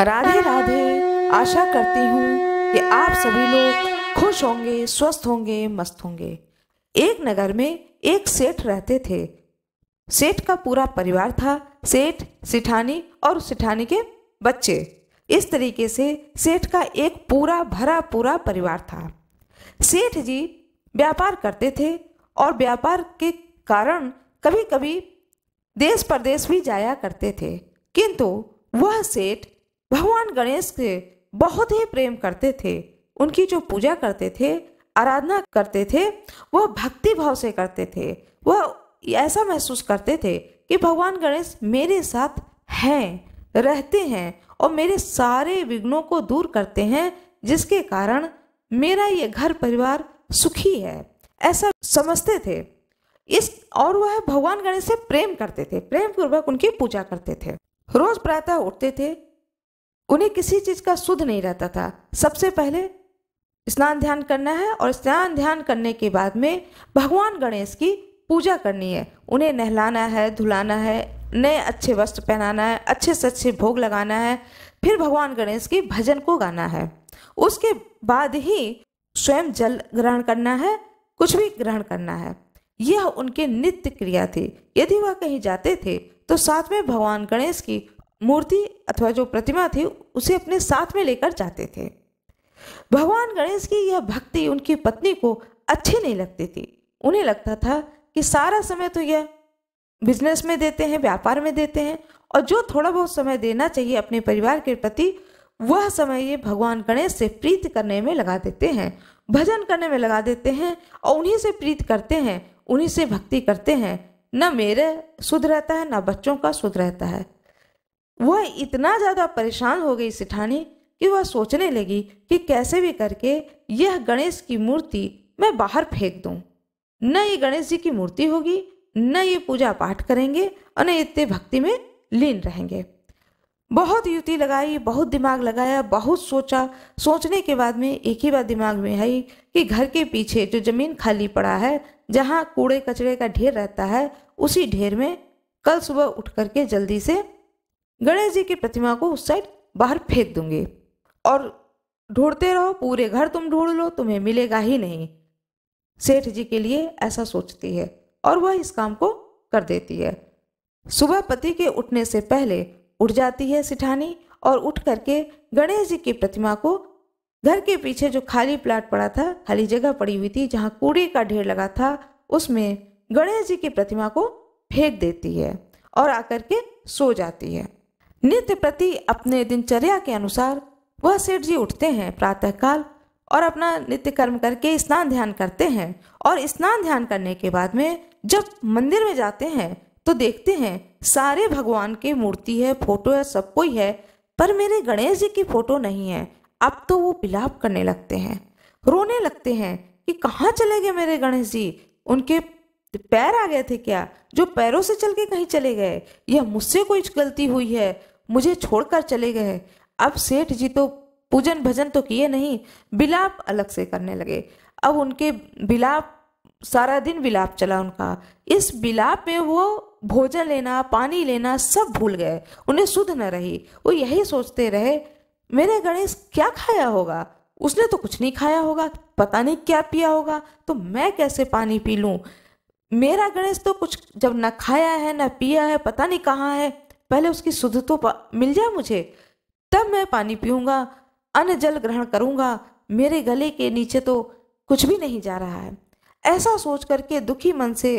राधे राधे आशा करती हूँ कि आप सभी लोग खुश होंगे स्वस्थ होंगे मस्त होंगे एक नगर में एक सेठ रहते थे सेठ का पूरा परिवार था सेठ सिठानी और सिठानी के बच्चे इस तरीके से सेठ का एक पूरा भरा पूरा परिवार था सेठ जी व्यापार करते थे और व्यापार के कारण कभी कभी देश प्रदेश भी जाया करते थे किंतु वह सेठ भगवान गणेश से बहुत ही प्रेम करते थे उनकी जो पूजा करते थे आराधना करते थे वह भक्ति भाव से करते थे वह ऐसा महसूस करते थे कि भगवान गणेश मेरे साथ हैं रहते हैं और मेरे सारे विघ्नों को दूर करते हैं जिसके कारण मेरा ये घर परिवार सुखी है ऐसा समझते थे इस और वह भगवान गणेश से प्रेम करते थे प्रेम पूर्वक उनकी पूजा करते थे रोज प्रातः उठते थे उन्हें किसी चीज़ का सुध नहीं रहता था सबसे पहले स्नान ध्यान करना है और स्नान ध्यान करने के बाद में भगवान गणेश की पूजा करनी है उन्हें नहलाना है धुलाना है नए अच्छे वस्त्र पहनाना है अच्छे से अच्छे भोग लगाना है फिर भगवान गणेश की भजन को गाना है उसके बाद ही स्वयं जल ग्रहण करना है कुछ भी ग्रहण करना है यह उनके नित्य क्रिया थी यदि वह कहीं जाते थे तो साथ में भगवान गणेश की मूर्ति अथवा जो प्रतिमा थी उसे अपने साथ में लेकर जाते थे भगवान गणेश की यह भक्ति उनकी पत्नी को अच्छी नहीं लगती थी उन्हें लगता था कि सारा समय तो यह बिजनेस में देते हैं व्यापार में देते हैं और जो थोड़ा बहुत समय देना चाहिए अपने परिवार के प्रति वह समय ये भगवान गणेश से प्रीत करने में लगा देते हैं भजन करने में लगा देते हैं और उन्हीं से प्रीत करते हैं उन्हीं से भक्ति करते हैं न मेरे शुद्ध रहता है न बच्चों का शुद्ध रहता है वह इतना ज़्यादा परेशान हो गई सिठानी कि वह सोचने लगी कि कैसे भी करके यह गणेश की मूर्ति मैं बाहर फेंक दूँ न ये गणेश जी की मूर्ति होगी न ये पूजा पाठ करेंगे और न इतने भक्ति में लीन रहेंगे बहुत युति लगाई बहुत दिमाग लगाया बहुत सोचा सोचने के बाद में एक ही बात दिमाग में आई कि घर के पीछे जो ज़मीन खाली पड़ा है जहाँ कूड़े कचरे का ढेर रहता है उसी ढेर में कल सुबह उठ करके जल्दी से गणेश जी की प्रतिमा को उस साइड बाहर फेंक दूंगी और ढूंढते रहो पूरे घर तुम ढूंढ लो तुम्हें मिलेगा ही नहीं सेठ जी के लिए ऐसा सोचती है और वह इस काम को कर देती है सुबह पति के उठने से पहले उठ जाती है सिठानी और उठ करके गणेश जी की प्रतिमा को घर के पीछे जो खाली प्लाट पड़ा था खाली जगह पड़ी हुई थी जहाँ कूड़े का ढेर लगा था उसमें गणेश जी की प्रतिमा को फेंक देती है और आकर के सो जाती है नित्य प्रति अपने दिनचर्या के अनुसार वह सेठ जी उठते हैं प्रातःकाल और अपना नित्य कर्म करके स्नान ध्यान करते हैं और स्नान ध्यान करने के बाद में जब मंदिर में जाते हैं तो देखते हैं सारे भगवान की मूर्ति है फोटो है सब कोई है पर मेरे गणेश जी की फोटो नहीं है अब तो वो बिलाप करने लगते हैं रोने लगते हैं कि कहाँ चले गए मेरे गणेश जी उनके पैर आ गए थे क्या जो पैरों से चल के कहीं चले गए यह मुझसे कोई गलती हुई है मुझे छोड़कर चले गए अब सेठ जी तो पूजन भजन तो किए नहीं बिलाप अलग से करने लगे अब उनके बिलाप सारा दिन बिलाप चला उनका इस बिलाप में वो भोजन लेना पानी लेना सब भूल गए उन्हें सुध न रही वो यही सोचते रहे मेरे गणेश क्या खाया होगा उसने तो कुछ नहीं खाया होगा पता नहीं क्या पिया होगा तो मैं कैसे पानी पी लूँ मेरा गणेश तो कुछ जब ना खाया है ना पिया है पता नहीं कहाँ है पहले उसकी शुद्ध तो मिल जाए मुझे तब मैं पानी पीऊंगा अन्न जल ग्रहण करूँगा मेरे गले के नीचे तो कुछ भी नहीं जा रहा है ऐसा सोच करके दुखी मन से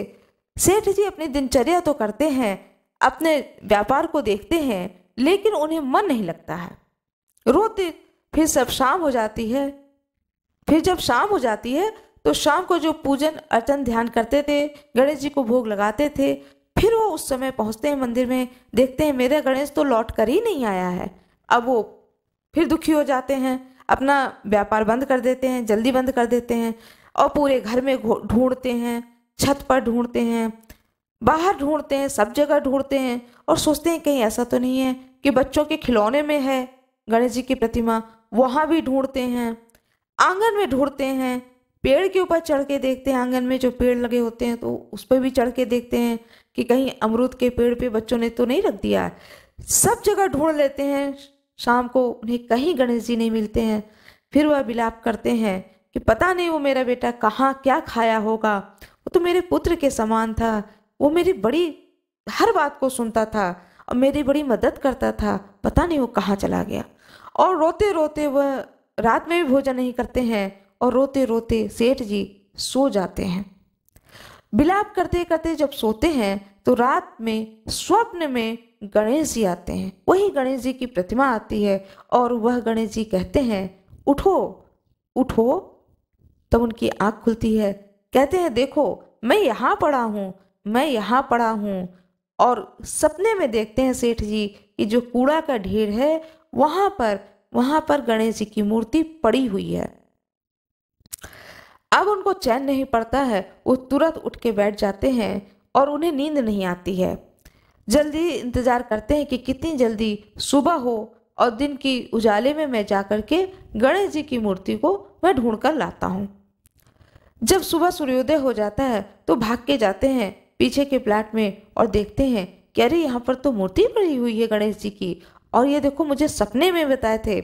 सेठ जी अपनी दिनचर्या तो करते हैं अपने व्यापार को देखते हैं लेकिन उन्हें मन नहीं लगता है रोते फिर सब शाम हो जाती है फिर जब शाम हो जाती है तो शाम को जो पूजन अर्चन ध्यान करते थे गणेश जी को भोग लगाते थे फिर वो उस समय पहुंचते हैं मंदिर में देखते हैं मेरा गणेश तो लौट कर ही नहीं आया है अब वो फिर दुखी हो जाते हैं अपना व्यापार बंद कर देते हैं जल्दी बंद कर देते हैं और पूरे घर में ढूंढते हैं छत पर ढूंढते हैं बाहर ढूंढते हैं सब जगह ढूंढते हैं और सोचते हैं कहीं ऐसा तो नहीं है कि बच्चों के खिलौने में है गणेश जी की प्रतिमा वहाँ भी ढूंढते हैं आंगन में ढूंढते हैं पेड़ के ऊपर चढ़ के देखते हैं आंगन में जो पेड़ लगे होते हैं तो उस पर भी चढ़ के देखते हैं कि कहीं अमरूद के पेड़ पे बच्चों ने तो नहीं रख दिया सब जगह ढूंढ लेते हैं शाम को उन्हें कहीं गणेश जी नहीं मिलते हैं फिर वह विलाप करते हैं कि पता नहीं वो मेरा बेटा कहाँ क्या खाया होगा वो तो मेरे पुत्र के समान था वो मेरी बड़ी हर बात को सुनता था और मेरी बड़ी मदद करता था पता नहीं वो कहाँ चला गया और रोते रोते वह रात में भी भोजन नहीं करते हैं और रोते रोते सेठ जी सो जाते हैं विलाप करते करते जब सोते हैं तो रात में स्वप्न में गणेश जी आते हैं वही गणेश जी की प्रतिमा आती है और वह गणेश जी कहते हैं उठो उठो तब उनकी आँख खुलती है कहते हैं देखो मैं यहाँ पड़ा हूँ मैं यहाँ पड़ा हूँ और सपने में देखते हैं सेठ जी कि जो कूड़ा का ढेर है वहाँ पर वहाँ पर गणेश जी की मूर्ति पड़ी हुई है अब उनको चैन नहीं पड़ता है वो तुरंत उठ के बैठ जाते हैं और उन्हें नींद नहीं आती है जल्दी इंतज़ार करते हैं कि कितनी जल्दी सुबह हो और दिन की उजाले में मैं जा कर के गणेश जी की मूर्ति को मैं ढूंढ कर लाता हूँ जब सुबह सूर्योदय हो जाता है तो भाग के जाते हैं पीछे के प्लाट में और देखते हैं कि अरे यहाँ पर तो मूर्ति पड़ी हुई है गणेश जी की और ये देखो मुझे सपने में बताए थे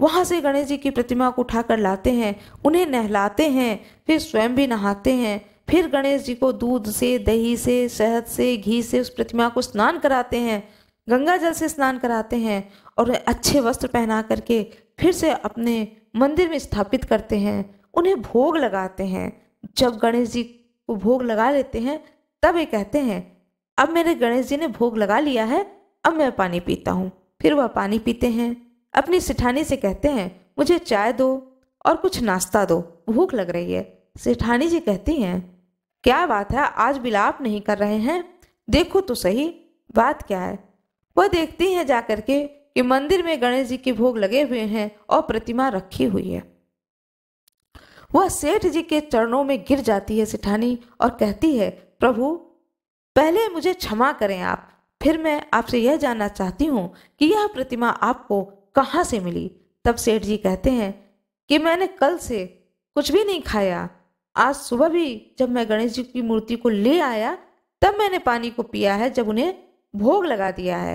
वहाँ से गणेश जी की प्रतिमा को उठाकर लाते हैं उन्हें नहलाते हैं फिर स्वयं भी नहाते हैं फिर गणेश जी को दूध से दही से शहद से घी से उस प्रतिमा को स्नान कराते हैं गंगा जल से स्नान कराते हैं और अच्छे वस्त्र पहना करके फिर से अपने मंदिर में स्थापित करते हैं उन्हें भोग लगाते हैं जब गणेश जी को भोग लगा लेते हैं तब ये कहते हैं अब मेरे गणेश जी ने भोग लगा लिया है अब मैं पानी पीता हूँ फिर वह पानी पीते हैं अपनी सिठानी से कहते हैं मुझे चाय दो और कुछ नाश्ता दो भूख लग रही है सेठानी जी कहती हैं क्या बात है आज बिलाप नहीं कर रहे हैं देखो तो सही बात क्या है वह देखती हैं जा के कि मंदिर में गणेश जी के भोग लगे हुए हैं और प्रतिमा रखी हुई है वह सेठ जी के चरणों में गिर जाती है सेठानी और कहती है प्रभु पहले मुझे क्षमा करें आप फिर मैं आपसे यह जानना चाहती हूँ कि यह प्रतिमा आपको कहाँ से मिली तब सेठ जी कहते हैं कि मैंने कल से कुछ भी नहीं खाया आज सुबह भी जब मैं गणेश जी की मूर्ति को ले आया तब मैंने पानी को पिया है जब उन्हें भोग लगा दिया है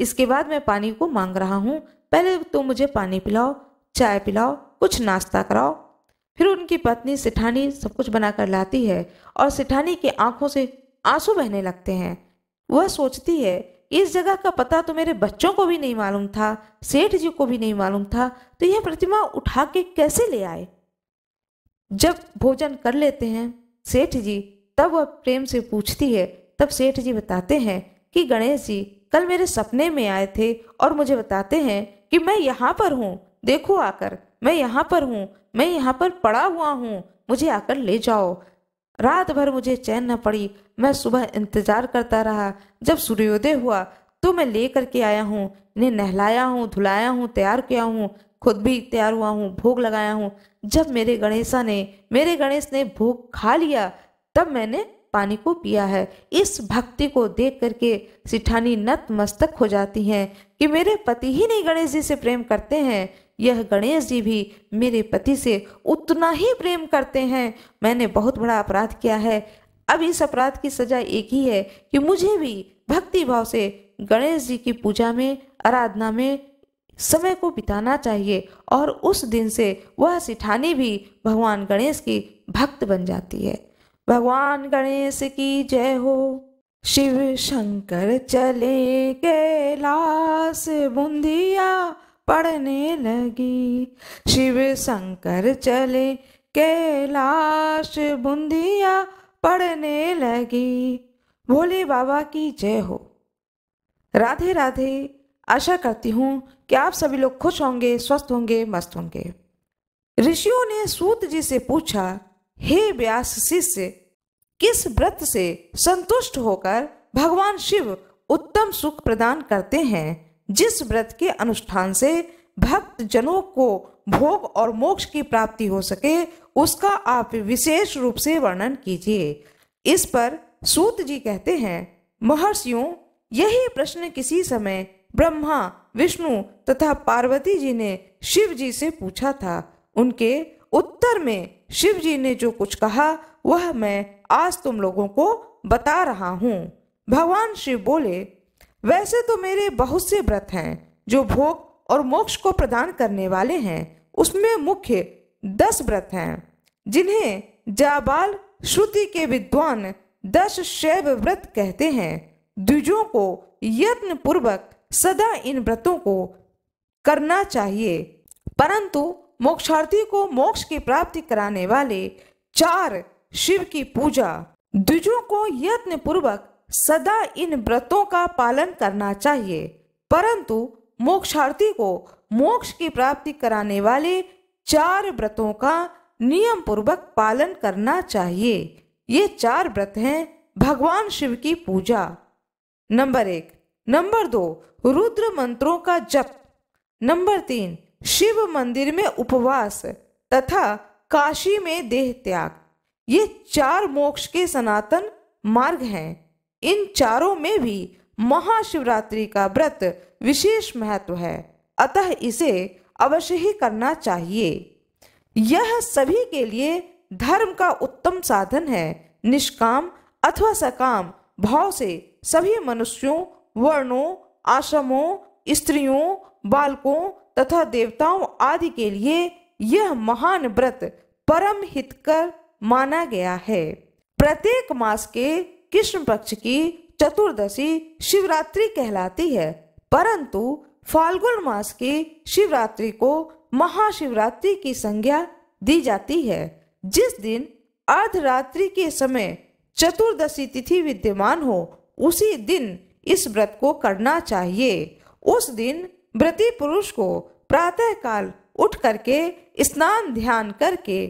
इसके बाद मैं पानी को मांग रहा हूँ पहले तो मुझे पानी पिलाओ चाय पिलाओ कुछ नाश्ता कराओ फिर उनकी पत्नी सिठानी सब कुछ बनाकर लाती है और सिठानी की आंखों से आंसू बहने लगते हैं वह सोचती है इस जगह का पता तो मेरे बच्चों को भी नहीं मालूम था सेठ जी को भी नहीं मालूम था तो यह प्रतिमा उठा के कैसे ले आए जब भोजन कर लेते हैं सेठ जी तब वह प्रेम से पूछती है तब सेठ जी बताते हैं कि गणेश जी कल मेरे सपने में आए थे और मुझे बताते हैं कि मैं यहाँ पर हूँ देखो आकर मैं यहाँ पर हूँ मैं यहाँ पर पड़ा हुआ हूँ मुझे आकर ले जाओ रात भर मुझे चैन न पड़ी मैं सुबह इंतजार करता रहा जब सूर्योदय हुआ तो मैं ले करके आया हूँ इन्हें नहलाया हूँ धुलाया हूँ तैयार किया हूँ खुद भी तैयार हुआ हूँ भोग लगाया हूँ जब मेरे गणेशा ने मेरे गणेश ने भोग खा लिया तब मैंने पानी को पिया है इस भक्ति को देख करके सिठानी नतमस्तक हो जाती हैं कि मेरे पति ही नहीं गणेश जी से प्रेम करते हैं यह गणेश जी भी मेरे पति से उतना ही प्रेम करते हैं मैंने बहुत बड़ा अपराध किया है अब इस अपराध की सजा एक ही है कि मुझे भी भक्ति भाव से गणेश जी की पूजा में आराधना में समय को बिताना चाहिए और उस दिन से वह सिठानी भी भगवान गणेश की भक्त बन जाती है भगवान गणेश की जय हो शिव शंकर चले कैलाश बुंदिया पढ़ने लगी शिव शंकर चले कैलाश बुंदिया पड़ने लगी भोले बाबा की जय हो राधे राधे आशा करती हूँ कि आप सभी लोग खुश होंगे स्वस्थ होंगे मस्त होंगे ऋषियों ने सूत जी से पूछा हे व्यास शिष्य किस व्रत से संतुष्ट होकर भगवान शिव उत्तम सुख प्रदान करते हैं जिस व्रत के अनुष्ठान से भक्त जनों को भोग और मोक्ष की प्राप्ति हो सके उसका आप विशेष रूप से वर्णन कीजिए इस पर सूत जी कहते हैं महर्षियों यही प्रश्न किसी समय ब्रह्मा विष्णु तथा पार्वती जी ने शिव जी से पूछा था उनके उत्तर में शिव जी ने जो कुछ कहा वह मैं आज तुम लोगों को बता रहा हूँ भगवान शिव बोले वैसे तो मेरे बहुत से व्रत हैं जो भोग और मोक्ष को प्रदान करने वाले हैं उसमें मुख्य दस व्रत हैं जिन्हें जाबाल श्रुति के विद्वान दस शैव व्रत कहते हैं द्विजों को यत्न पूर्वक सदा इन व्रतों को करना चाहिए परंतु मोक्षार्थी को मोक्ष की प्राप्ति कराने वाले चार शिव की पूजा द्विजों को यत्न पूर्वक सदा इन व्रतों का पालन करना चाहिए परंतु मोक्षार्थी को मोक्ष की प्राप्ति कराने वाले चार व्रतों का नियम पूर्वक पालन करना चाहिए ये चार व्रत हैं भगवान शिव की पूजा नंबर एक नंबर दो रुद्र मंत्रों का जप नंबर तीन शिव मंदिर में उपवास तथा काशी में देह त्याग ये चार मोक्ष के सनातन मार्ग हैं इन चारों में भी महाशिवरात्रि का व्रत विशेष महत्व है अतः इसे अवश्य ही करना चाहिए यह सभी के लिए धर्म का उत्तम साधन है निष्काम अथवा सकाम भाव से सभी मनुष्यों वर्णों आश्रमों स्त्रियों बालकों तथा देवताओं आदि के लिए यह महान व्रत परम हितकर माना गया है प्रत्येक मास के कृष्ण पक्ष की चतुर्दशी शिवरात्रि कहलाती है परंतु फाल्गुन मास की शिवरात्रि को महाशिवरात्रि की संज्ञा दी जाती है जिस दिन अर्धरात्रि के समय चतुर्दशी तिथि विद्यमान हो उसी दिन इस व्रत को करना चाहिए उस दिन व्रती पुरुष को प्रातः काल उठ करके स्नान ध्यान करके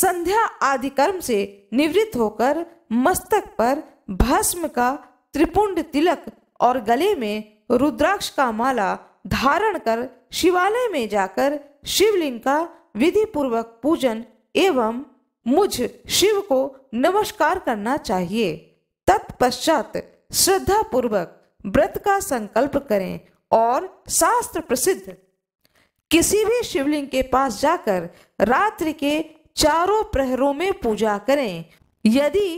संध्या आदि कर्म से निवृत्त होकर मस्तक पर भस्म का त्रिपुंड तिलक और गले में रुद्राक्ष का माला धारण कर शिवालय में जाकर शिवलिंग का विधि पूर्वक पूजन एवं मुझ शिव को नमस्कार करना चाहिए तत्पश्चात श्रद्धा पूर्वक व्रत का संकल्प करें और शास्त्र प्रसिद्ध किसी भी शिवलिंग के पास जाकर रात्रि के चारों प्रहरों में पूजा करें यदि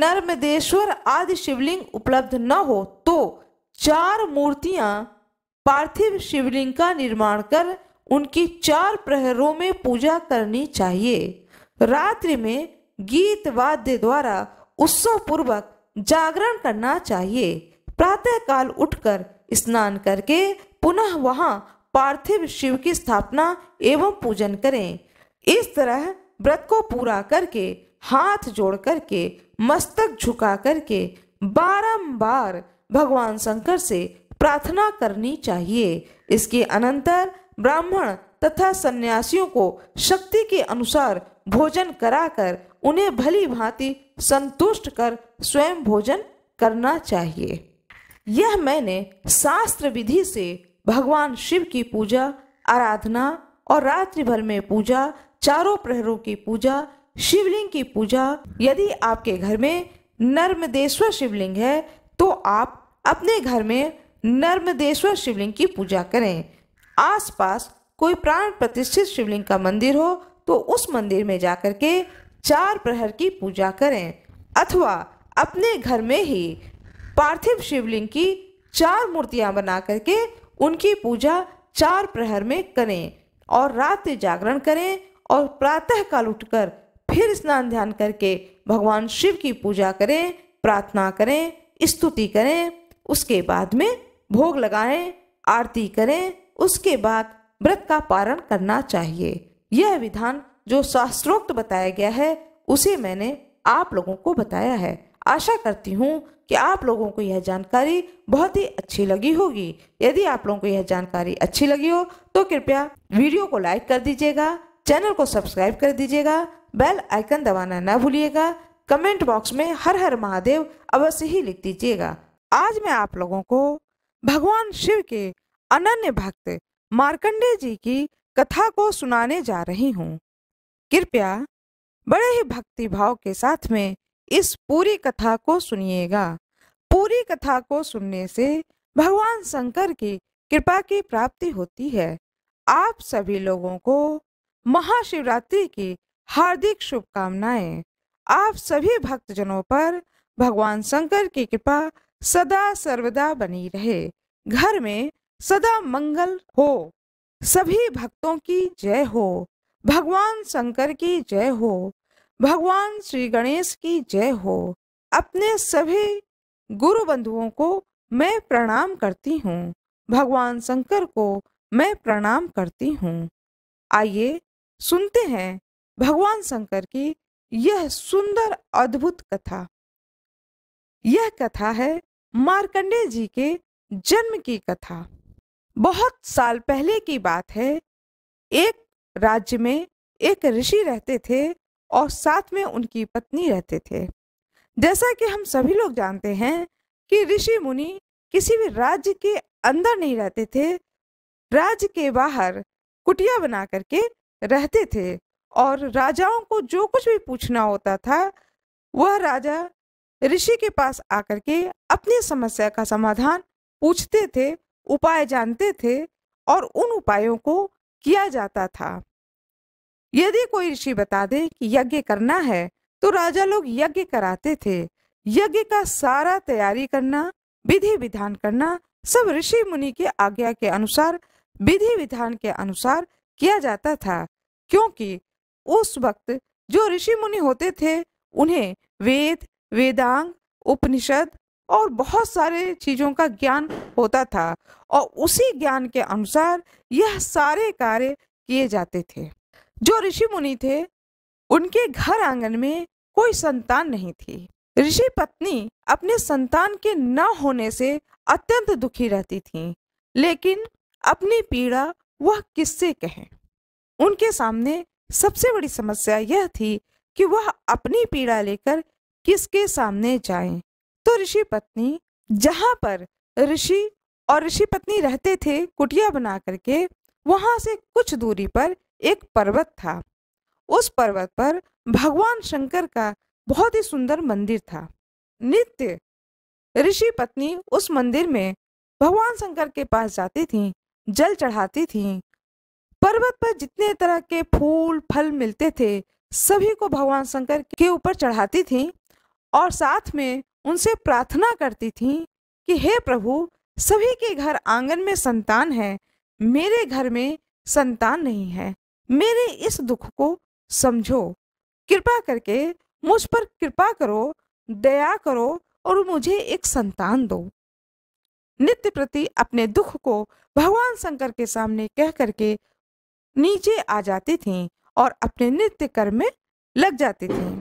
नर्मदेश्वर आदि शिवलिंग उपलब्ध न हो तो चार मूर्तियां पार्थिव शिवलिंग का निर्माण कर उनकी चार प्रहरों में पूजा करनी चाहिए रात्रि में गीत वाद्य द्वारा उत्सव पूर्वक जागरण करना चाहिए प्रातः काल उठकर स्नान करके पुनः वहां पार्थिव शिव की स्थापना एवं पूजन करें इस तरह व्रत को पूरा करके हाथ जोड़ करके मस्तक झुका करके बारंबार भगवान शंकर से प्रार्थना करनी चाहिए इसके अनंतर ब्राह्मण तथा सन्यासियों को शक्ति के अनुसार भोजन कराकर उन्हें भली भांति संतुष्ट कर स्वयं भोजन करना चाहिए यह मैंने शास्त्र विधि से भगवान शिव की पूजा आराधना और रात्रि भर में पूजा चारों प्रहरों की पूजा शिवलिंग की पूजा यदि आपके घर में नर्मदेश्वर शिवलिंग है तो आप अपने घर में नर्मदेश्वर शिवलिंग की पूजा करें आसपास कोई प्राण प्रतिष्ठित शिवलिंग का मंदिर हो तो उस मंदिर में जाकर के चार प्रहर की पूजा करें अथवा अपने घर में ही पार्थिव शिवलिंग की चार मूर्तियां बना करके उनकी पूजा चार प्रहर में करें और रात जागरण करें और प्रातः काल उठकर फिर स्नान ध्यान करके भगवान शिव की पूजा करें प्रार्थना करें स्तुति करें उसके बाद में भोग लगाएं आरती करें उसके बाद व्रत का पारण करना चाहिए यह विधान जो शास्त्रोक्त बताया गया है उसे मैंने आप लोगों को बताया है आशा करती हूँ कि आप लोगों को यह जानकारी बहुत ही अच्छी लगी होगी यदि आप लोगों को यह जानकारी अच्छी लगी हो तो कृपया वीडियो को लाइक कर दीजिएगा चैनल को सब्सक्राइब कर दीजिएगा बेल आइकन दबाना ना भूलिएगा कमेंट बॉक्स में हर हर महादेव अवश्य ही लिख दीजिएगा आज मैं आप लोगों को भगवान शिव के अनन्य भक्त मार्कंडे जी की कथा को सुनाने जा रही हूँ कृपया बड़े ही भक्ति भाव के साथ में इस पूरी कथा को सुनिएगा पूरी कथा को सुनने से भगवान शंकर की कृपा की प्राप्ति होती है आप सभी लोगों को महाशिवरात्रि की हार्दिक शुभकामनाएं आप सभी भक्तजनों पर भगवान शंकर की कृपा सदा सर्वदा बनी रहे घर में सदा मंगल हो सभी भक्तों की जय हो भगवान शंकर की जय हो भगवान श्री गणेश की जय हो अपने सभी गुरु बंधुओं को मैं प्रणाम करती हूँ भगवान शंकर को मैं प्रणाम करती हूँ आइए सुनते हैं भगवान शंकर की यह सुंदर अद्भुत कथा यह कथा है मार्कंडे जी के जन्म की कथा बहुत साल पहले की बात है एक राज्य में एक ऋषि रहते थे और साथ में उनकी पत्नी रहते थे जैसा कि हम सभी लोग जानते हैं कि ऋषि मुनि किसी भी राज्य के अंदर नहीं रहते थे राज्य के बाहर कुटिया बना करके रहते थे और राजाओं को जो कुछ भी पूछना होता था वह राजा ऋषि के पास आकर के अपनी समस्या का समाधान पूछते थे उपाय जानते थे और उन उपायों को किया जाता था यदि कोई ऋषि बता दे कि यज्ञ करना है तो राजा लोग यज्ञ कराते थे यज्ञ का सारा तैयारी करना विधि विधान करना सब ऋषि मुनि के आज्ञा के अनुसार विधि विधान के अनुसार किया जाता था क्योंकि उस वक्त जो ऋषि मुनि होते थे उन्हें वेद वेदांग उपनिषद और बहुत सारे चीजों का ज्ञान होता था और उसी ज्ञान के अनुसार यह सारे कार्य किए जाते थे जो ऋषि मुनि थे उनके घर आंगन में कोई संतान नहीं थी ऋषि पत्नी अपने संतान के न होने से अत्यंत दुखी रहती थी लेकिन अपनी पीड़ा वह किससे कहें उनके सामने सबसे बड़ी समस्या यह थी कि वह अपनी पीड़ा लेकर किसके सामने जाए तो ऋषि पत्नी जहाँ पर ऋषि और ऋषि पत्नी रहते थे कुटिया बना करके वहां से कुछ दूरी पर एक पर्वत था उस पर्वत पर भगवान शंकर का बहुत ही सुंदर मंदिर था नित्य ऋषि पत्नी उस मंदिर में भगवान शंकर के पास जाती थीं जल चढ़ाती थीं पर्वत पर जितने तरह के फूल फल मिलते थे सभी को भगवान शंकर के ऊपर चढ़ाती थी और साथ में उनसे प्रार्थना करती थी कि हे प्रभु सभी के घर आंगन में संतान है मेरे घर में संतान नहीं है मेरे इस दुख को समझो कृपा करके मुझ पर कृपा करो दया करो और मुझे एक संतान दो नित्य प्रति अपने दुख को भगवान शंकर के सामने कह करके नीचे आ जाती थीं और अपने नित्य कर्म में लग जाती थीं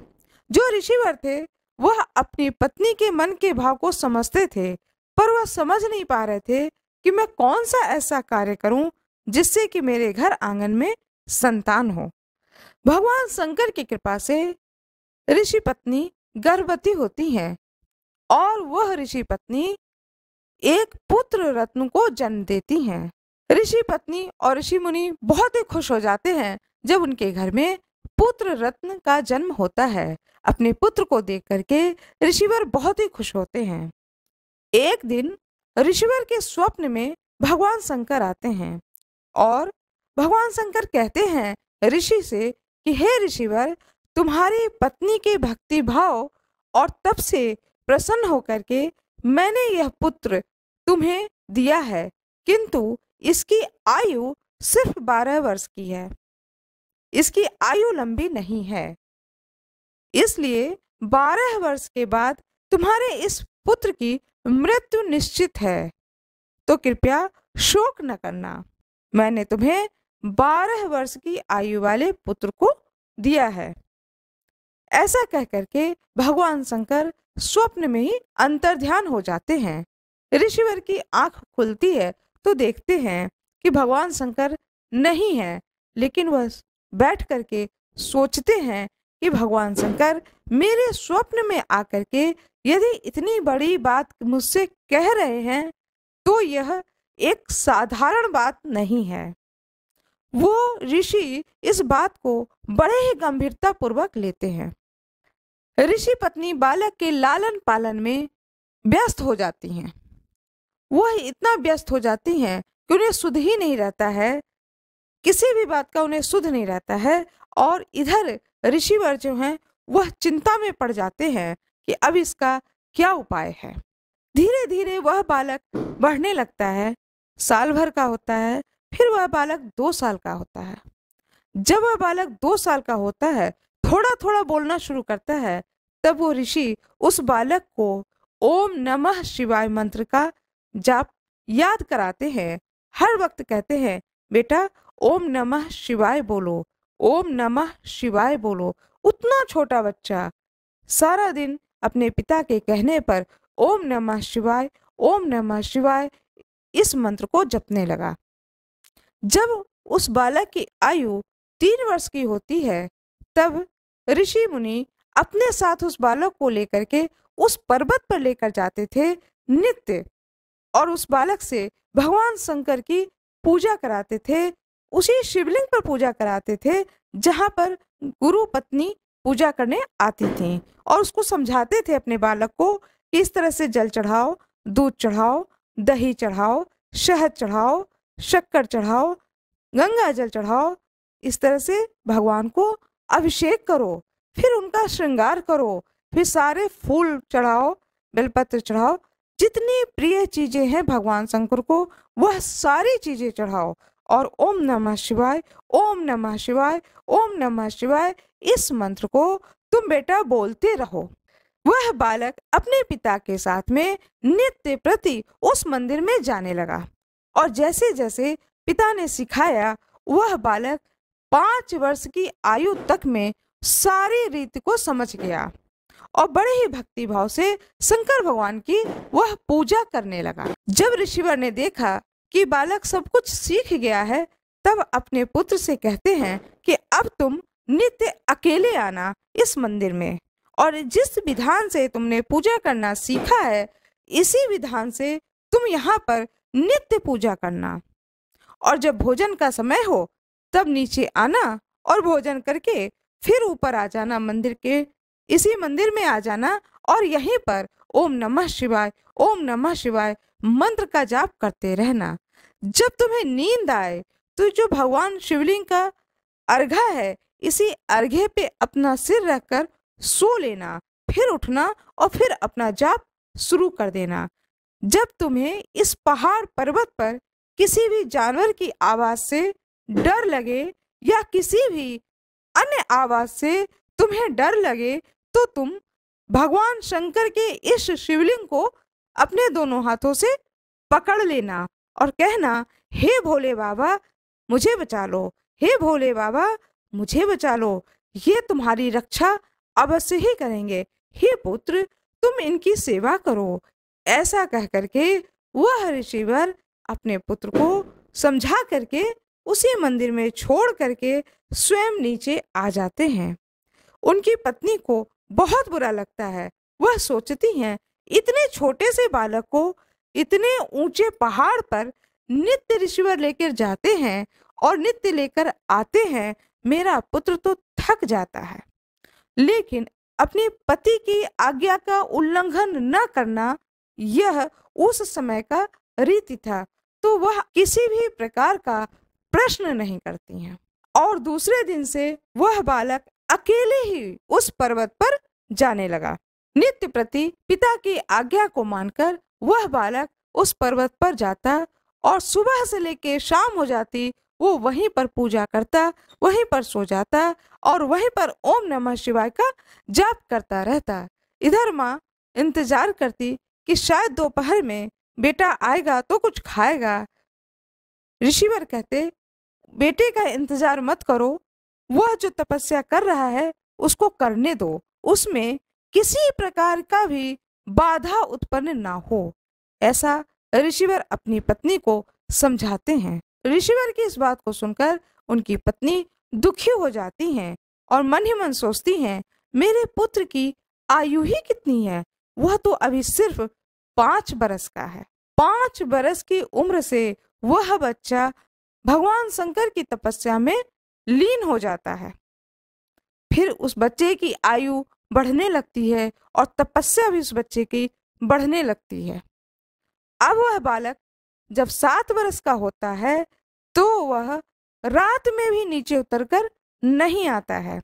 जो ऋषिवर थे वह अपनी पत्नी के मन के भाव को समझते थे पर वह समझ नहीं पा रहे थे कि मैं कौन सा ऐसा कार्य करूं जिससे कि मेरे घर आंगन में संतान हो भगवान शंकर की कृपा से ऋषि पत्नी गर्भवती होती हैं और वह ऋषि पत्नी एक पुत्र रत्न को जन्म देती हैं ऋषि पत्नी और ऋषि मुनि बहुत ही खुश हो जाते हैं जब उनके घर में पुत्र रत्न का जन्म होता है अपने पुत्र को देख करके ऋषिवर बहुत ही खुश होते हैं एक दिन ऋषिवर के स्वप्न में भगवान शंकर आते हैं और भगवान शंकर कहते हैं ऋषि से कि हे ऋषिवर तुम्हारी पत्नी के भक्ति भाव और तब से प्रसन्न होकर के मैंने यह पुत्र तुम्हें दिया है किंतु इसकी आयु सिर्फ बारह वर्ष की है इसकी आयु लंबी नहीं है इसलिए बारह वर्ष के बाद तुम्हारे इस पुत्र की मृत्यु निश्चित है तो कृपया शोक न करना मैंने तुम्हें बारह वर्ष की आयु वाले पुत्र को दिया है ऐसा कह करके भगवान शंकर स्वप्न में ही अंतर ध्यान हो जाते हैं ऋषिवर की आंख खुलती है तो देखते हैं कि भगवान शंकर नहीं है लेकिन वह बैठ करके सोचते हैं कि भगवान शंकर मेरे स्वप्न में आकर के यदि इतनी बड़ी बात मुझसे कह रहे हैं तो यह एक साधारण बात नहीं है वो ऋषि इस बात को बड़े ही गंभीरता पूर्वक लेते हैं ऋषि पत्नी बालक के लालन पालन में व्यस्त हो जाती हैं वह इतना व्यस्त हो जाती हैं कि उन्हें सुध ही नहीं रहता है किसी भी बात का उन्हें सुध नहीं रहता है और इधर ऋषिवर जो हैं वह चिंता में पड़ जाते हैं कि अब इसका क्या उपाय है धीरे धीरे वह बालक बढ़ने लगता है साल भर का होता है फिर वह बालक दो साल का होता है जब वह बालक दो साल का होता है थोड़ा थोड़ा बोलना शुरू करता है तब वो ऋषि उस बालक को ओम नमः शिवाय मंत्र का जाप याद कराते हैं हर वक्त कहते हैं बेटा ओम नमः शिवाय बोलो ओम नमः शिवाय बोलो उतना छोटा बच्चा सारा दिन अपने पिता के कहने पर ओम नमः शिवाय ओम नमः शिवाय इस मंत्र को जपने लगा जब उस बालक की आयु तीन वर्ष की होती है तब ऋषि मुनि अपने साथ उस बालक को लेकर के उस पर्वत पर लेकर जाते थे नित्य और उस बालक से भगवान शंकर की पूजा कराते थे उसी शिवलिंग पर पूजा कराते थे जहाँ पर गुरु पत्नी पूजा करने आती थी और उसको समझाते थे अपने बालक को कि इस तरह से जल चढ़ाओ दूध चढ़ाओ दही चढ़ाओ शहद चढ़ाओ शक्कर चढ़ाओ गंगा जल चढ़ाओ इस तरह से भगवान को अभिषेक करो फिर उनका श्रृंगार करो फिर सारे फूल चढ़ाओ बेलपत्र चढ़ाओ जितनी प्रिय चीजें हैं भगवान शंकर को वह सारी चीजें चढ़ाओ और ओम नमः शिवाय ओम नमः शिवाय ओम नमः शिवाय इस मंत्र को तुम बेटा बोलते रहो वह बालक अपने पिता के साथ में नित्य प्रति उस मंदिर में जाने लगा और जैसे जैसे पिता ने सिखाया वह बालक पांच वर्ष की आयु तक में सारी रीति को समझ गया और बड़े ही भक्ति भाव से शंकर भगवान की वह पूजा करने लगा जब ऋषिवर ने देखा कि बालक सब कुछ सीख गया है तब अपने पुत्र से कहते हैं कि अब तुम नित्य अकेले आना इस मंदिर में और जिस विधान से तुमने पूजा करना सीखा है इसी विधान से तुम यहाँ पर नित्य पूजा करना और जब भोजन का समय हो तब नीचे आना और भोजन करके फिर ऊपर आ जाना मंदिर के इसी मंदिर में आ जाना और यहीं पर ओम नमः शिवाय ओम नमः शिवाय मंत्र का जाप करते रहना जब तुम्हें नींद आए तो जो भगवान शिवलिंग का अर्घा है इसी अर्घे पे अपना सिर रखकर सो लेना फिर उठना और फिर अपना जाप शुरू कर देना जब तुम्हें इस पहाड़ पर्वत पर किसी भी जानवर की आवाज से डर लगे या किसी भी अन्य आवाज से तुम्हें डर लगे तो तुम भगवान शंकर के इस शिवलिंग को अपने दोनों हाथों से पकड़ लेना और कहना हे भोले बाबा मुझे बचा लो हे भोले बाबा मुझे बचा लो ये तुम्हारी रक्षा अवश्य ही करेंगे हे पुत्र तुम इनकी सेवा करो ऐसा कह करके वह ऋषिवर अपने पुत्र को समझा करके उसी मंदिर में छोड़ करके स्वयं नीचे आ जाते हैं उनकी पत्नी को बहुत बुरा लगता है वह सोचती हैं इतने छोटे से बालक को इतने ऊंचे पहाड़ पर नित्य ऋषिवर लेकर जाते हैं और नित्य लेकर आते हैं मेरा पुत्र तो थक जाता है लेकिन अपने पति की आज्ञा का उल्लंघन न करना यह उस समय का रीति था तो वह किसी भी प्रकार का प्रश्न नहीं करती हैं और दूसरे दिन से वह बालक अकेले ही उस पर्वत पर जाने लगा नित्य प्रति पिता की आज्ञा को मानकर वह बालक उस पर्वत पर जाता और सुबह से लेकर शाम हो जाती वो वहीं पर पूजा करता वहीं पर सो जाता और वहीं पर ओम नमः शिवाय का जाप करता रहता इधर माँ इंतजार करती कि शायद दोपहर में बेटा आएगा तो कुछ खाएगा ऋषिवर कहते बेटे का इंतजार मत करो वह जो तपस्या कर रहा है उसको करने दो उसमें किसी प्रकार का भी बाधा उत्पन्न ना हो ऐसा ऋषिवर अपनी पत्नी को समझाते हैं ऋषिवर की इस बात को सुनकर उनकी पत्नी दुखी हो जाती हैं और मन ही मन सोचती हैं मेरे पुत्र की आयु ही कितनी है वह तो अभी सिर्फ पांच बरस का है पांच बरस की उम्र से वह बच्चा भगवान शंकर की तपस्या में लीन हो जाता है फिर उस बच्चे की आयु बढ़ने लगती है और तपस्या भी उस बच्चे की बढ़ने लगती है अब वह बालक जब सात वर्ष का होता है तो वह रात में भी नीचे उतरकर नहीं आता है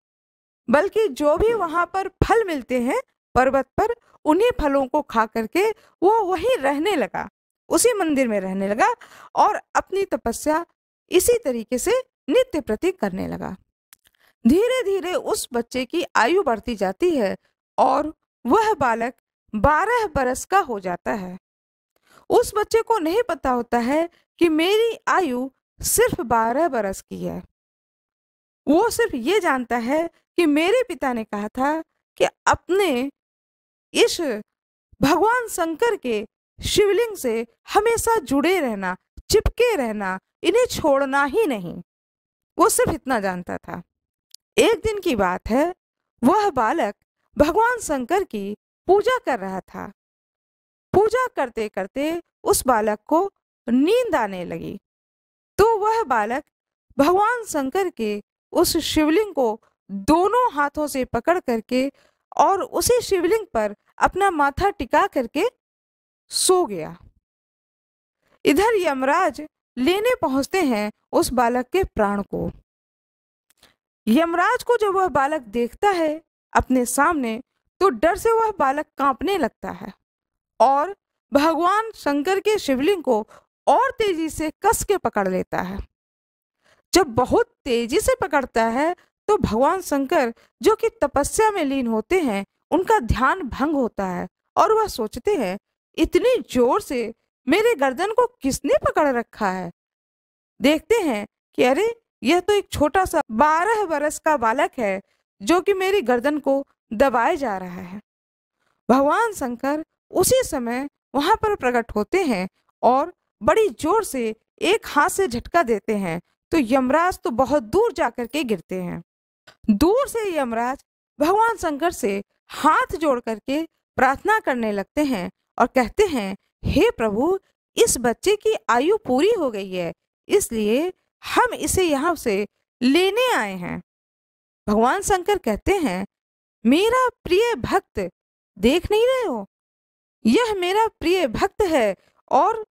बल्कि जो भी वहां पर फल मिलते हैं पर्वत पर उन्हीं फलों को खा करके वो वहीं रहने लगा उसी मंदिर में रहने लगा और अपनी तपस्या इसी तरीके से नित्य प्रति करने लगा धीरे धीरे उस बच्चे की आयु बढ़ती जाती है और वह बालक बारह बरस का हो जाता है उस बच्चे को नहीं पता होता है कि मेरी आयु सिर्फ बारह बरस की है वो सिर्फ ये जानता है कि मेरे पिता ने कहा था कि अपने इस भगवान शंकर के शिवलिंग से हमेशा जुड़े रहना चिपके रहना इन्हें छोड़ना ही नहीं वो सिर्फ इतना जानता था एक दिन की बात है वह बालक भगवान शंकर की पूजा कर रहा था पूजा करते करते उस बालक को नींद आने लगी तो वह बालक भगवान शंकर के उस शिवलिंग को दोनों हाथों से पकड़ करके और उसी शिवलिंग पर अपना माथा टिका करके सो गया इधर यमराज लेने पहुंचते हैं उस बालक के प्राण को यमराज को जब वह बालक देखता है अपने सामने तो डर से वह बालक कांपने लगता है और भगवान शंकर के शिवलिंग को और तेजी से कस के पकड़ लेता है जब बहुत तेजी से पकड़ता है तो भगवान शंकर जो कि तपस्या में लीन होते हैं उनका ध्यान भंग होता है और वह सोचते हैं इतनी जोर से मेरे गर्दन को किसने पकड़ रखा है देखते हैं कि अरे यह तो एक छोटा सा बारह बरस का बालक है जो कि मेरी गर्दन को दबाए जा रहा है भगवान शंकर उसी समय वहां पर प्रकट होते हैं और बड़ी जोर से एक हाथ से झटका देते हैं तो यमराज तो बहुत दूर जाकर के गिरते हैं दूर से यमराज भगवान शंकर से हाथ जोड़ करके प्रार्थना करने लगते हैं और कहते हैं हे प्रभु इस बच्चे की आयु पूरी हो गई है इसलिए हम इसे यहाँ से लेने आए हैं भगवान शंकर कहते हैं मेरा प्रिय भक्त देख नहीं रहे हो यह मेरा प्रिय भक्त है और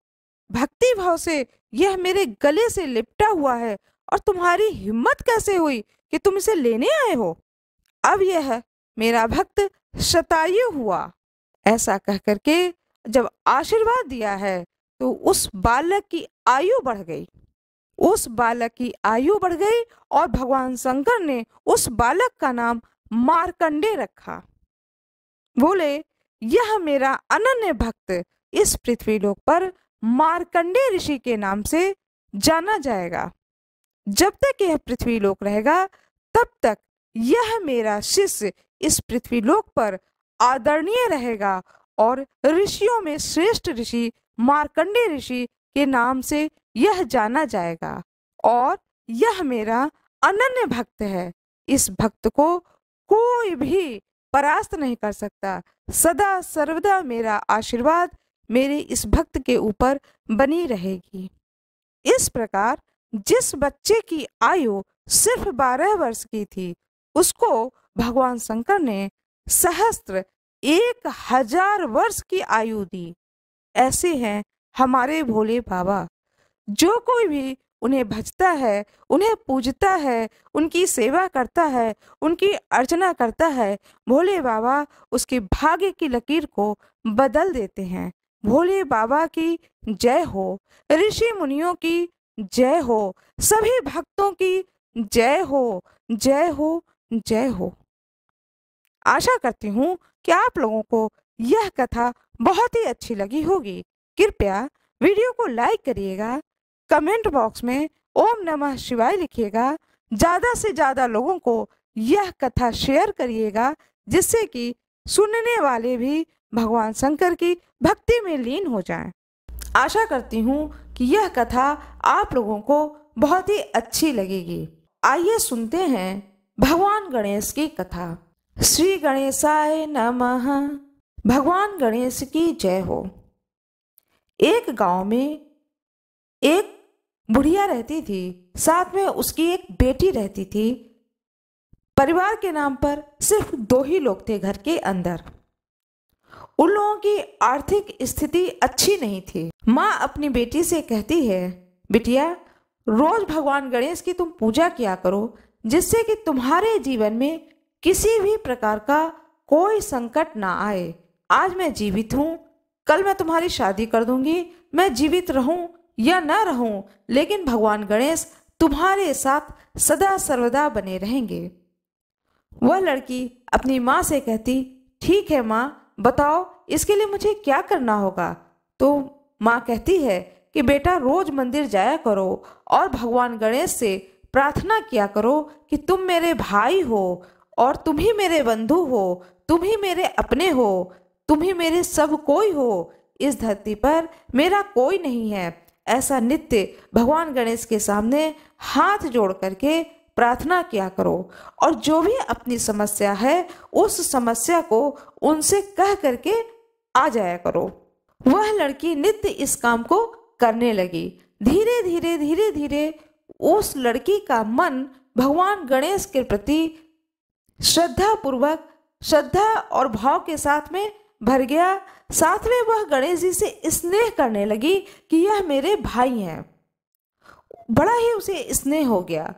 भक्ति भाव से यह मेरे गले से लिपटा हुआ है और तुम्हारी हिम्मत कैसे हुई कि तुम इसे लेने आए हो अब यह मेरा भक्त शतायु हुआ ऐसा कह करके जब आशीर्वाद दिया है तो उस बालक की आयु बढ़ गई उस बालक की आयु बढ़ गई और भगवान शंकर ने उस बालक का नाम मारकंडे रखा बोले यह मेरा अनन्य भक्त इस पृथ्वी लोक पर मारकंडे ऋषि के नाम से जाना जाएगा जब तक यह पृथ्वी लोक रहेगा तब तक यह मेरा शिष्य इस पृथ्वी लोक पर आदरणीय रहेगा और ऋषियों में श्रेष्ठ ऋषि मार्कंडे ऋषि के नाम से यह जाना जाएगा और यह मेरा अनन्य भक्त है इस भक्त को कोई भी परास्त नहीं कर सकता सदा सर्वदा मेरा आशीर्वाद मेरे इस भक्त के ऊपर बनी रहेगी इस प्रकार जिस बच्चे की आयु सिर्फ बारह वर्ष की थी उसको भगवान शंकर ने सहस्त्र एक हजार वर्ष की आयु दी ऐसे हैं हमारे भोले बाबा जो कोई भी उन्हें भजता है उन्हें पूजता है उनकी सेवा करता है उनकी अर्चना करता है भोले बाबा उसके भाग्य की लकीर को बदल देते हैं भोले बाबा की जय हो ऋषि मुनियों की जय हो सभी भक्तों की जय हो जय हो जय हो आशा करती हूँ कि आप लोगों को यह कथा बहुत ही अच्छी लगी होगी कृपया वीडियो को लाइक करिएगा कमेंट बॉक्स में ओम नमः शिवाय लिखिएगा ज़्यादा से ज़्यादा लोगों को यह कथा शेयर करिएगा जिससे कि सुनने वाले भी भगवान शंकर की भक्ति में लीन हो जाएं। आशा करती हूँ कि यह कथा आप लोगों को बहुत ही अच्छी लगेगी आइए सुनते हैं भगवान गणेश की कथा श्री गणेशाय नमः भगवान गणेश की जय हो एक गांव में एक बुढ़िया रहती थी साथ में उसकी एक बेटी रहती थी परिवार के नाम पर सिर्फ दो ही लोग थे घर के अंदर उन लोगों की आर्थिक स्थिति अच्छी नहीं थी माँ अपनी बेटी से कहती है बिटिया रोज भगवान गणेश की तुम पूजा किया करो जिससे कि तुम्हारे जीवन में किसी भी प्रकार का कोई संकट ना आए आज मैं जीवित हूँ कल मैं तुम्हारी शादी कर दूंगी मैं जीवित रहूं या न रहूं लेकिन भगवान गणेश तुम्हारे साथ सदा सर्वदा बने रहेंगे वह लड़की अपनी माँ से कहती ठीक है माँ बताओ इसके लिए मुझे क्या करना होगा तो माँ कहती है कि बेटा रोज मंदिर जाया करो और भगवान गणेश से प्रार्थना किया करो कि तुम मेरे भाई हो और तुम ही मेरे बंधु हो तुम ही मेरे अपने हो तुम ही मेरे सब कोई हो इस धरती पर मेरा कोई नहीं है ऐसा नित्य भगवान गणेश के सामने हाथ जोड़ करके प्रार्थना किया करो और जो भी अपनी समस्या है उस समस्या को उनसे कह करके आ जाया करो वह लड़की नित्य इस काम को करने लगी धीरे धीरे धीरे धीरे उस लड़की का मन भगवान गणेश के प्रति श्रद्धा पूर्वक श्रद्धा और भाव के साथ में भर गया साथ में वह गणेश जी से स्नेह करने लगी कि यह मेरे भाई हैं बड़ा ही उसे स्नेह हो गया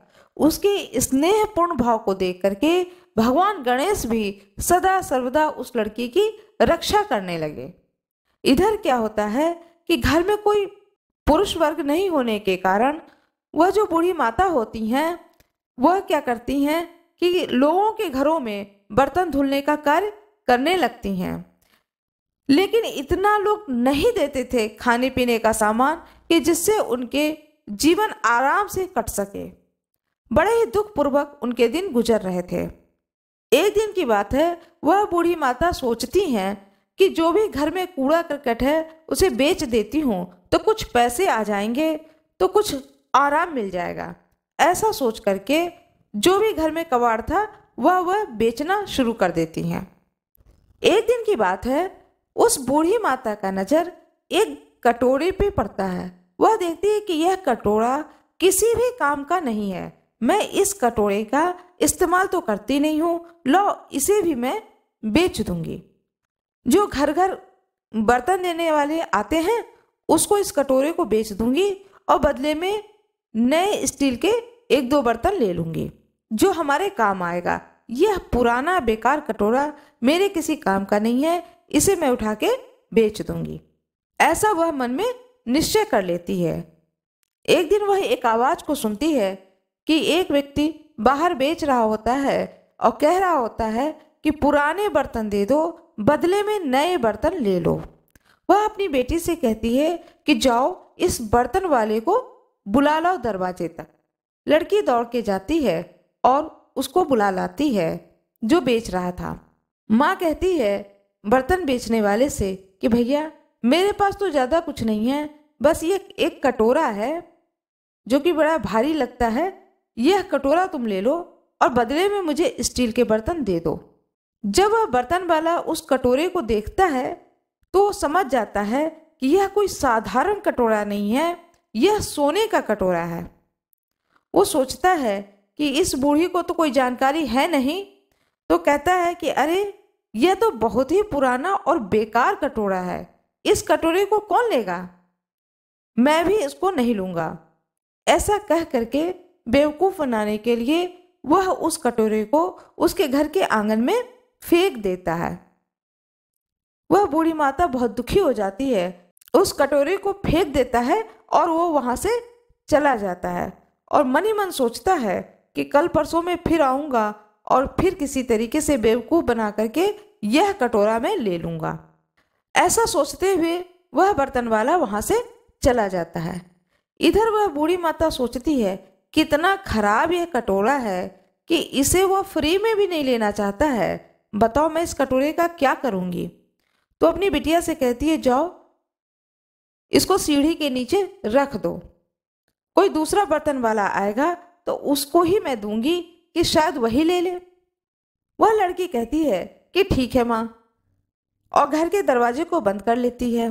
उसके स्नेहपूर्ण भाव को देख करके भगवान गणेश भी सदा सर्वदा उस लड़की की रक्षा करने लगे इधर क्या होता है कि घर में कोई पुरुष वर्ग नहीं होने के कारण वह जो बूढ़ी माता होती हैं वह क्या करती हैं कि लोगों के घरों में बर्तन धुलने का कार्य करने लगती हैं लेकिन इतना लोग नहीं देते थे खाने पीने का सामान कि जिससे उनके जीवन आराम से कट सके बड़े ही दुखपूर्वक उनके दिन गुजर रहे थे एक दिन की बात है वह बूढ़ी माता सोचती हैं कि जो भी घर में कूड़ा करकट है उसे बेच देती हूँ तो कुछ पैसे आ जाएंगे तो कुछ आराम मिल जाएगा ऐसा सोच करके जो भी घर में कबाड़ था वह वह बेचना शुरू कर देती हैं एक दिन की बात है उस बूढ़ी माता का नज़र एक कटोरे पे पड़ता है वह देखती है कि यह कटोरा किसी भी काम का नहीं है मैं इस कटोरे का इस्तेमाल तो करती नहीं हूँ लो इसे भी मैं बेच दूंगी जो घर घर बर्तन देने वाले आते हैं उसको इस कटोरे को बेच दूंगी और बदले में नए स्टील के एक दो बर्तन ले लूँगी जो हमारे काम आएगा यह पुराना बेकार कटोरा मेरे किसी काम का नहीं है इसे मैं उठा के बेच दूंगी ऐसा वह मन में निश्चय कर लेती है एक दिन वह एक आवाज़ को सुनती है कि एक व्यक्ति बाहर बेच रहा होता है और कह रहा होता है कि पुराने बर्तन दे दो बदले में नए बर्तन ले लो वह अपनी बेटी से कहती है कि जाओ इस बर्तन वाले को बुला लो दरवाजे तक लड़की दौड़ के जाती है और उसको बुला लाती है जो बेच रहा था माँ कहती है बर्तन बेचने वाले से कि भैया मेरे पास तो ज़्यादा कुछ नहीं है बस ये एक कटोरा है जो कि बड़ा भारी लगता है यह कटोरा तुम ले लो और बदले में मुझे स्टील के बर्तन दे दो जब वह बर्तन वाला उस कटोरे को देखता है तो समझ जाता है कि यह कोई साधारण कटोरा नहीं है यह सोने का कटोरा है वो सोचता है कि इस बूढ़ी को तो कोई जानकारी है नहीं तो कहता है कि अरे यह तो बहुत ही पुराना और बेकार कटोरा है इस कटोरे को कौन लेगा मैं भी इसको नहीं लूँगा ऐसा कह करके बेवकूफ़ बनाने के लिए वह उस कटोरे को उसके घर के आंगन में फेंक देता है वह बूढ़ी माता बहुत दुखी हो जाती है उस कटोरे को फेंक देता है और वो वहाँ से चला जाता है और मन ही मन सोचता है कि कल परसों में फिर आऊँगा और फिर किसी तरीके से बेवकूफ़ बना करके यह कटोरा मैं ले लूँगा ऐसा सोचते हुए वह बर्तन वाला वहाँ से चला जाता है इधर वह बूढ़ी माता सोचती है कितना खराब यह कटोरा है कि इसे वह फ्री में भी नहीं लेना चाहता है बताओ मैं इस कटोरे का क्या करूँगी तो अपनी बिटिया से कहती है जाओ इसको सीढ़ी के नीचे रख दो कोई दूसरा बर्तन वाला आएगा तो उसको ही मैं दूंगी कि शायद वही ले ले वह लड़की कहती है कि ठीक है माँ और घर के दरवाजे को बंद कर लेती है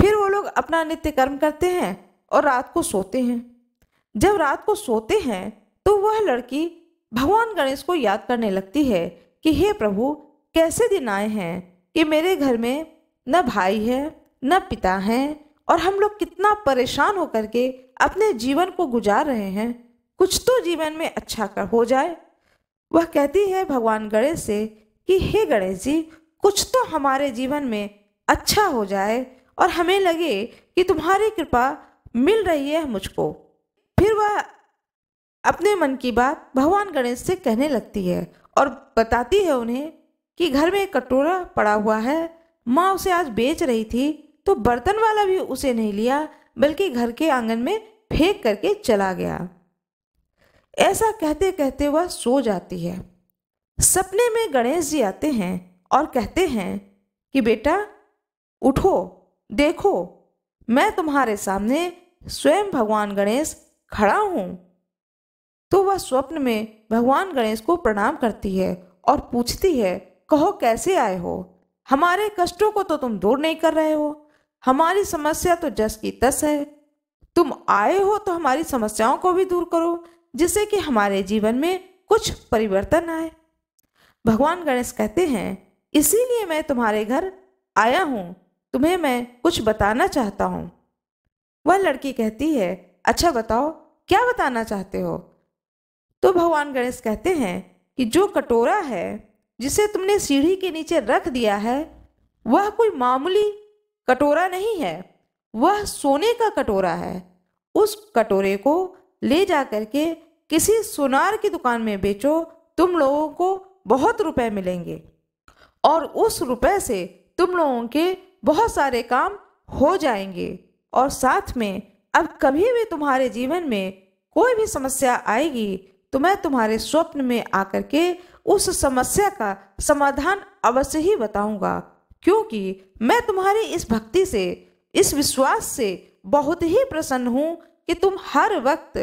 फिर वो लोग अपना नित्य कर्म करते हैं और रात को सोते हैं जब रात को सोते हैं तो वह लड़की भगवान गणेश को याद करने लगती है कि हे प्रभु कैसे दिन आए हैं कि मेरे घर में न भाई है न पिता हैं और हम लोग कितना परेशान होकर के अपने जीवन को गुजार रहे हैं कुछ तो जीवन में अच्छा कर हो जाए वह कहती है भगवान गणेश से कि हे गणेश जी कुछ तो हमारे जीवन में अच्छा हो जाए और हमें लगे कि तुम्हारी कृपा मिल रही है मुझको फिर वह अपने मन की बात भगवान गणेश से कहने लगती है और बताती है उन्हें कि घर में एक कटोरा पड़ा हुआ है माँ उसे आज बेच रही थी तो बर्तन वाला भी उसे नहीं लिया बल्कि घर के आंगन में फेंक करके चला गया ऐसा कहते कहते वह सो जाती है सपने में गणेश जी आते हैं और कहते हैं कि बेटा उठो देखो मैं तुम्हारे सामने स्वयं भगवान गणेश खड़ा हूं तो वह स्वप्न में भगवान गणेश को प्रणाम करती है और पूछती है कहो कैसे आए हो हमारे कष्टों को तो तुम दूर नहीं कर रहे हो हमारी समस्या तो जस की तस है तुम आए हो तो हमारी समस्याओं को भी दूर करो जिससे कि हमारे जीवन में कुछ परिवर्तन आए भगवान गणेश कहते हैं इसीलिए मैं तुम्हारे घर आया हूँ तुम्हें मैं कुछ बताना चाहता हूँ वह लड़की कहती है अच्छा बताओ क्या बताना चाहते हो तो भगवान गणेश कहते हैं कि जो कटोरा है जिसे तुमने सीढ़ी के नीचे रख दिया है वह कोई मामूली कटोरा नहीं है वह सोने का कटोरा है उस कटोरे को ले जा कर के किसी सुनार की दुकान में बेचो तुम लोगों को बहुत रुपए मिलेंगे और उस रुपए से तुम लोगों के बहुत सारे काम हो जाएंगे और साथ में अब कभी भी तुम्हारे जीवन में कोई भी समस्या आएगी तो मैं तुम्हारे स्वप्न में आकर के उस समस्या का समाधान अवश्य ही बताऊंगा क्योंकि मैं तुम्हारी इस भक्ति से इस विश्वास से बहुत ही प्रसन्न हूँ कि तुम हर वक्त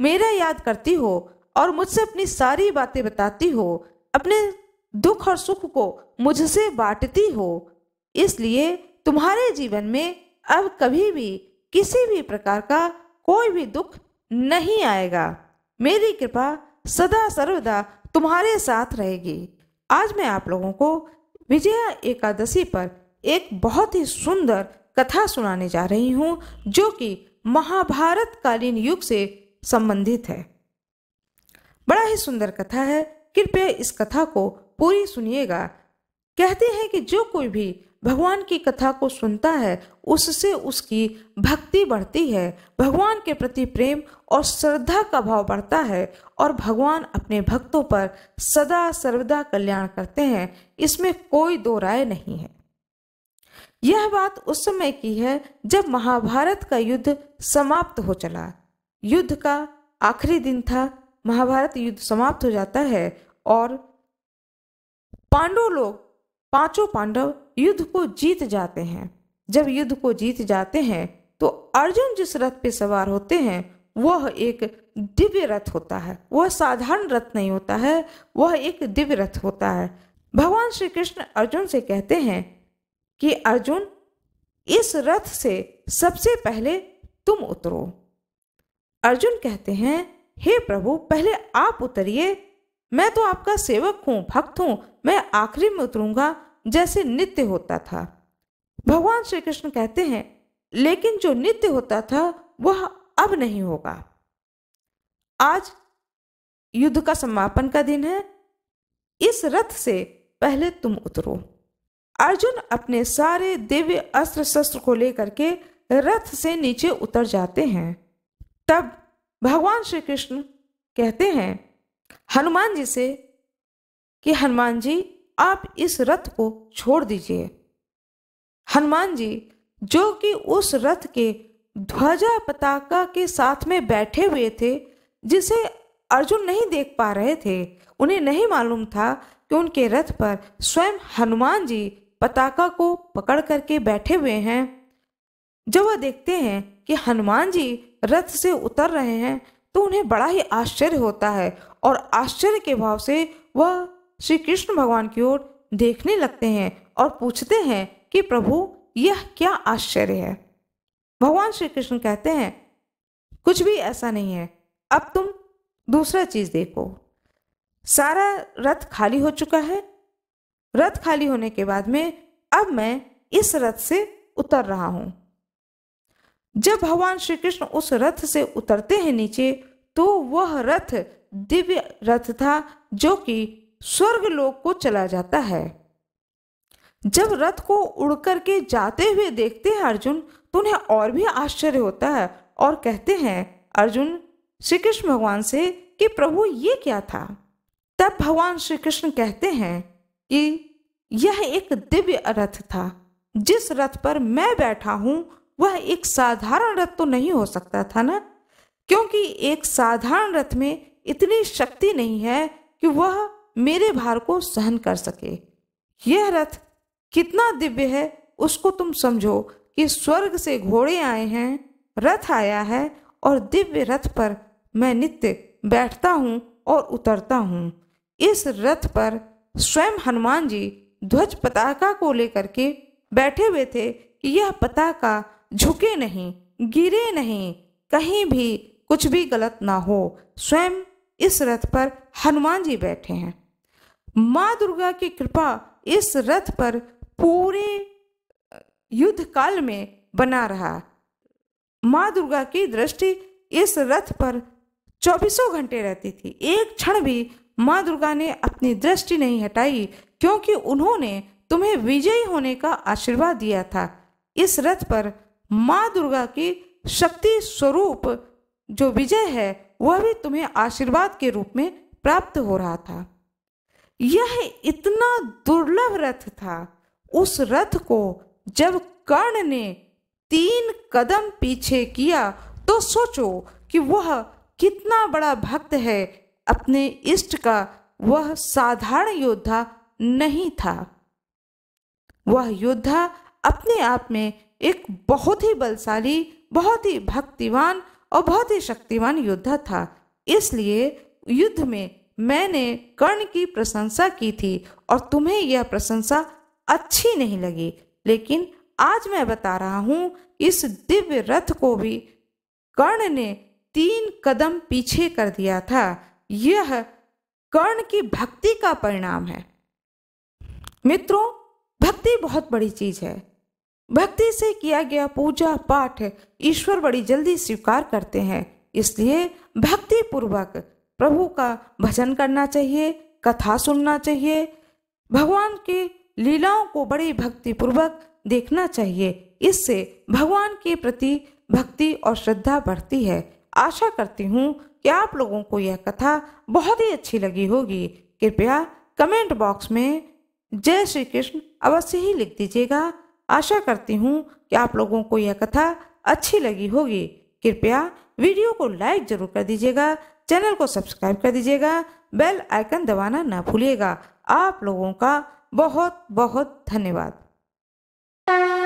मेरा याद करती हो और मुझसे अपनी सारी बातें बताती हो अपने दुख और सुख को मुझसे बांटती हो इसलिए तुम्हारे जीवन में अब कभी भी किसी भी प्रकार का कोई भी दुख नहीं आएगा मेरी कृपा सदा सर्वदा तुम्हारे साथ रहेगी आज मैं आप लोगों को विजया एकादशी पर एक बहुत ही सुंदर कथा सुनाने जा रही हूँ जो कि महाभारत कालीन युग से संबंधित है बड़ा ही सुंदर कथा है कृपया इस कथा को पूरी सुनिएगा कहते हैं कि जो कोई भी भगवान की कथा को सुनता है उससे उसकी भक्ति बढ़ती है भगवान के प्रति प्रेम और श्रद्धा का भाव बढ़ता है और भगवान अपने भक्तों पर सदा सर्वदा कल्याण करते हैं इसमें कोई दो राय नहीं है यह बात उस समय की है जब महाभारत का युद्ध समाप्त हो चला युद्ध का आखिरी दिन था महाभारत युद्ध समाप्त हो जाता है और पांडव लोग पांचों पांडव युद्ध को जीत जाते हैं जब युद्ध को जीत जाते हैं तो अर्जुन जिस रथ पे सवार होते हैं वह एक दिव्य रथ होता है वह साधारण रथ नहीं होता है वह एक दिव्य रथ होता है भगवान श्री कृष्ण अर्जुन से कहते हैं कि अर्जुन इस रथ से सबसे पहले तुम उतरो अर्जुन कहते हैं हे प्रभु पहले आप उतरिए मैं तो आपका सेवक हूं भक्त हूँ मैं आखिरी में उतरूंगा जैसे नित्य होता था भगवान श्री कृष्ण कहते हैं लेकिन जो नित्य होता था वह अब नहीं होगा आज युद्ध का समापन का दिन है इस रथ से पहले तुम उतरो अर्जुन अपने सारे दिव्य अस्त्र शस्त्र को लेकर के रथ से नीचे उतर जाते हैं तब भगवान श्री कृष्ण कहते हैं हनुमान जी से कि हनुमान जी आप इस रथ को छोड़ दीजिए हनुमान जी जो कि उस रथ के ध्वजा पताका के साथ में बैठे हुए थे जिसे अर्जुन नहीं देख पा रहे थे उन्हें नहीं मालूम था कि उनके रथ पर स्वयं हनुमान जी पताका को पकड़ करके बैठे हुए हैं जब वह देखते हैं कि हनुमान जी रथ से उतर रहे हैं तो उन्हें बड़ा ही आश्चर्य होता है और आश्चर्य के भाव से वह श्री कृष्ण भगवान की ओर देखने लगते हैं और पूछते हैं कि प्रभु यह क्या आश्चर्य है भगवान श्री कृष्ण कहते हैं कुछ भी ऐसा नहीं है अब तुम दूसरा चीज देखो सारा रथ खाली हो चुका है रथ खाली होने के बाद में अब मैं इस रथ से उतर रहा हूं जब भगवान श्री कृष्ण उस रथ से उतरते हैं नीचे तो वह रथ दिव्य रथ था जो कि स्वर्ग लोक को चला जाता है जब रथ को उड़ करके जाते हुए देखते हैं अर्जुन तो उन्हें और भी आश्चर्य होता है और कहते हैं अर्जुन श्री कृष्ण भगवान से कि प्रभु ये क्या था तब भगवान श्री कृष्ण कहते हैं कि यह एक दिव्य रथ था जिस रथ पर मैं बैठा हूँ वह एक साधारण रथ तो नहीं हो सकता था ना क्योंकि एक साधारण रथ में इतनी शक्ति नहीं है कि वह मेरे भार को सहन कर सके यह रथ कितना दिव्य है उसको तुम समझो कि स्वर्ग से घोड़े आए हैं रथ आया है और दिव्य रथ पर मैं नित्य बैठता हूँ और उतरता हूँ इस रथ पर स्वयं हनुमान जी ध्वज पताका को लेकर के बैठे हुए थे कि यह पताका झुके नहीं गिरे नहीं कहीं भी कुछ भी गलत ना हो स्वयं इस रथ पर हनुमान जी बैठे हैं माँ दुर्गा की कृपा इस रथ पर पूरे युद्ध काल में बना रहा माँ दुर्गा की दृष्टि इस रथ पर चौबीसों घंटे रहती थी एक क्षण भी माँ दुर्गा ने अपनी दृष्टि नहीं हटाई क्योंकि उन्होंने तुम्हें विजयी होने का आशीर्वाद दिया था इस रथ पर माँ दुर्गा की शक्ति स्वरूप जो विजय है वह भी तुम्हें आशीर्वाद के रूप में प्राप्त हो रहा था यह इतना दुर्लभ रथ था उस रथ को जब कर्ण ने तीन कदम पीछे किया तो सोचो कि वह कितना बड़ा भक्त है अपने इष्ट का वह साधारण योद्धा नहीं था वह योद्धा अपने आप में एक बहुत ही बलशाली बहुत ही भक्तिवान और बहुत ही शक्तिवान योद्धा था इसलिए युद्ध में मैंने कर्ण की प्रशंसा की थी और तुम्हें यह प्रशंसा अच्छी नहीं लगी लेकिन आज मैं बता रहा हूं इस दिव्य रथ को भी कर्ण ने तीन कदम पीछे कर दिया था यह कर्ण की भक्ति का परिणाम है मित्रों भक्ति बहुत बड़ी चीज है भक्ति से किया गया पूजा पाठ ईश्वर बड़ी जल्दी स्वीकार करते हैं इसलिए भक्ति पूर्वक प्रभु का भजन करना चाहिए कथा सुनना चाहिए भगवान की लीलाओं को बड़ी भक्ति पूर्वक देखना चाहिए इससे भगवान के प्रति भक्ति और श्रद्धा बढ़ती है आशा करती हूँ कि आप लोगों को यह कथा बहुत ही अच्छी लगी होगी कृपया कमेंट बॉक्स में जय श्री कृष्ण अवश्य ही लिख दीजिएगा आशा करती हूँ कि आप लोगों को यह कथा अच्छी लगी होगी कृपया वीडियो को लाइक जरूर कर दीजिएगा चैनल को सब्सक्राइब कर दीजिएगा बेल आइकन दबाना ना भूलिएगा आप लोगों का बहुत बहुत धन्यवाद